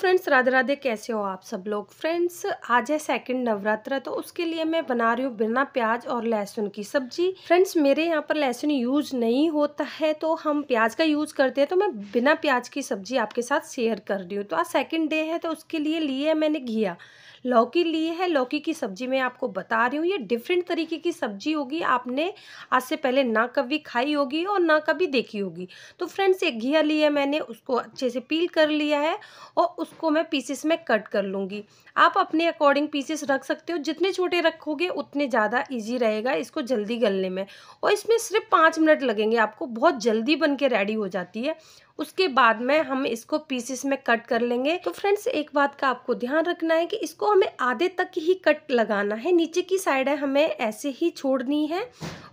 friends Radhe Radhe कैसे हो आप सब लोग फ्रेंड्स आज है सेकंड नवरात्र तो उसके लिए मैं बना रही हूँ बिना प्याज और लहसुन की सब्जी फ्रेंड्स मेरे यहाँ पर लहसुन यूज नहीं होता है तो हम प्याज का यूज करते हैं तो मैं बिना प्याज की सब्जी आपके साथ शेयर कर रही हूँ तो आज सेकंड डे है तो उसके लिए लिए मैंने घिया लौकी ली है लौकी की सब्जी मैं आपको बता रही हूँ ये डिफरेंट तरीके की सब्जी होगी आपने आज से पहले ना कभी खाई होगी और ना कभी देखी होगी तो फ्रेंड्स एक घिया लिया मैंने उसको अच्छे से पील कर लिया है और उसको मैं पीसेस में कट कर लूँगी आप अपने अकॉर्डिंग पीसेस रख सकते हो जितने छोटे रखोगे उतने ज़्यादा ईजी रहेगा इसको जल्दी गलने में और इसमें सिर्फ पाँच मिनट लगेंगे आपको बहुत जल्दी बन के रेडी हो जाती है उसके बाद में हम इसको पीसेस में कट कर लेंगे तो फ्रेंड्स एक बात का आपको ध्यान रखना है कि इसको हमें आधे तक ही कट लगाना है नीचे की साइड है हमें ऐसे ही छोड़नी है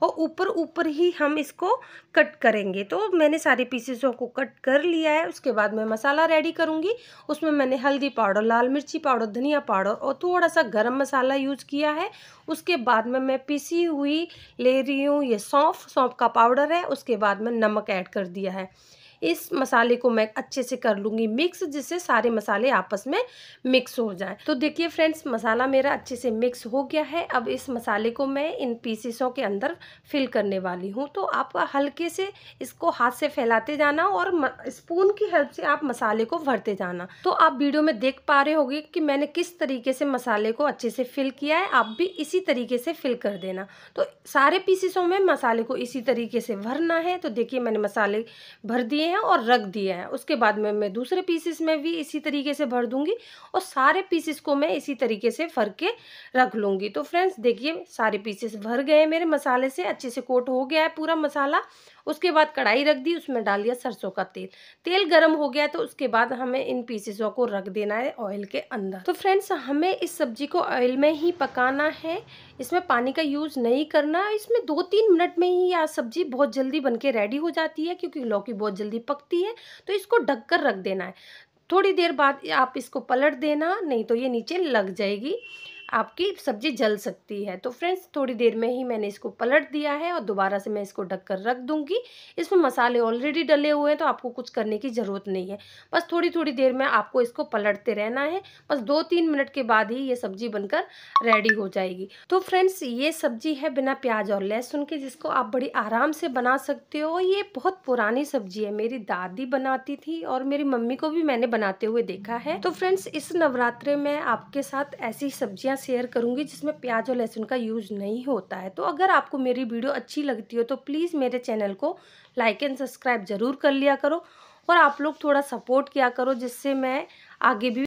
और ऊपर ऊपर ही हम इसको कट करेंगे तो मैंने सारे पीसेसों को कट कर लिया है उसके बाद मैं मसाला रेडी करूँगी उसमें मैंने हल्दी पाउडर लाल मिर्ची पाउडर धनिया पाउडर और थोड़ा सा गर्म मसाला यूज किया है उसके बाद में मैं पीसी हुई ले रही हूँ ये सौंफ सौंफ का पाउडर है उसके बाद में नमक ऐड कर दिया है इस मसाले को मैं अच्छे से कर लूँगी मिक्स जिससे सारे मसाले आपस में मिक्स हो जाए तो देखिए फ्रेंड्स मसाला मेरा अच्छे से मिक्स हो गया है अब इस मसाले को मैं इन पीसीसों के अंदर फिल करने वाली हूँ तो आप हल्के से इसको हाथ से फैलाते जाना और स्पून की हेल्प से आप मसाले को भरते जाना तो आप वीडियो में देख पा रहे होगी कि मैंने किस तरीके से मसाले को अच्छे से फिल किया है आप भी इसी तरीके से फिल कर देना तो सारे पीसीसों में मसाले को इसी तरीके से भरना है तो देखिए मैंने मसाले भर दिए हैं और रख दिए हैं उसके बाद में मैं दूसरे पीसेस में भी इसी तरीके से भर दूंगी और सारे पीसेस को मैं इसी तरीके से फर के रख लूँगी तो फ्रेंड्स देखिए सारे पीसेस भर गए मेरे मसाले से अच्छे से कोट हो गया है पूरा मसाला उसके बाद कढ़ाई रख दी उसमें डाल दिया सरसों का तेल तेल गर्म हो गया तो उसके बाद हमें इन पीसेसों को रख देना है ऑयल के अंदर तो फ्रेंड्स हमें इस सब्जी को ऑयल में ही पकाना है इसमें पानी का यूज़ नहीं करना इसमें दो तीन मिनट में ही यह सब्जी बहुत जल्दी बन रेडी हो जाती है क्योंकि लौकी बहुत जल्दी पकती है तो इसको ढक कर रख देना है थोड़ी देर बाद आप इसको पलट देना नहीं तो ये नीचे लग जाएगी आपकी सब्ज़ी जल सकती है तो फ्रेंड्स थोड़ी देर में ही मैंने इसको पलट दिया है और दोबारा से मैं इसको ढक कर रख दूँगी इसमें मसाले ऑलरेडी डले हुए हैं तो आपको कुछ करने की ज़रूरत नहीं है बस थोड़ी थोड़ी देर में आपको इसको पलटते रहना है बस दो तीन मिनट के बाद ही ये सब्ज़ी बनकर रेडी हो जाएगी तो फ्रेंड्स ये सब्ज़ी है बिना प्याज और लहसुन के जिसको आप बड़ी आराम से बना सकते हो ये बहुत पुरानी सब्ज़ी है मेरी दादी बनाती थी और मेरी मम्मी को भी मैंने बनाते हुए देखा है तो फ्रेंड्स इस नवरात्रे में आपके साथ ऐसी सब्जियाँ शेयर करूँगी जिसमें प्याज और लहसुन का यूज़ नहीं होता है तो अगर आपको मेरी वीडियो अच्छी लगती हो तो प्लीज़ मेरे चैनल को लाइक एंड सब्सक्राइब ज़रूर कर लिया करो और आप लोग थोड़ा सपोर्ट किया करो जिससे मैं आगे भी